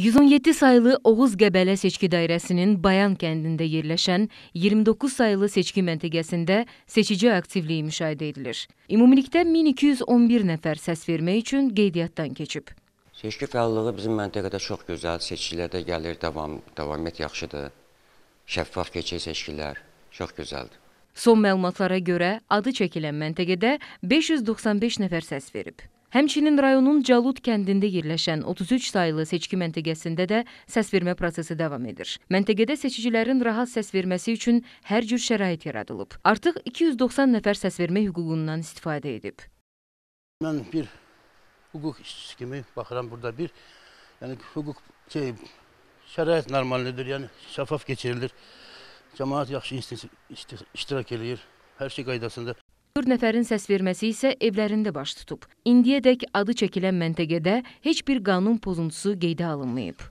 117 saylı Oğuz Qəbələ seçki dairəsinin Bayan kəndində yerləşən 29 saylı seçki məntəqəsində seçici aktivliyi müşahidə edilir. Ümumilikdə 1211 nəfər səs vermək üçün qeydiyyatdan keçib. Seçki fəallığı bizim məntəqədə çox gözəl, seçkilər də gəlir, davam, davamiyyət yaxşıdır. Şəffaf keçir seçkilər, çox gözəldir. Son məlumatlara görə adı çəkilən məntəqədə 595 nəfər səs verib. Həmçinin rayonun Calud kəndində yerləşən 33 saylı seçki məntəqəsində də səsvermə prosesi davam edir. Məntəqədə seçicilərin rahat səs verməsi üçün hər cür şərait yaradılıb. Artıq 290 nəfər səsvermə hüququndan istifadə edib. Mən bir hüquq işçisi kimi baxıram burada bir yəni hüquq şey şərait normaldır, yəni şəffaf keçirilir. Cəmaət yaxşı iştirak eləyir. Hər şey qaydasında. 64 nəfərin səsverməsi isə evlərində baş tutub. İndiyədək adı çəkilən məntəqədə heç bir qanun pozuntusu qeydə alınmayıb.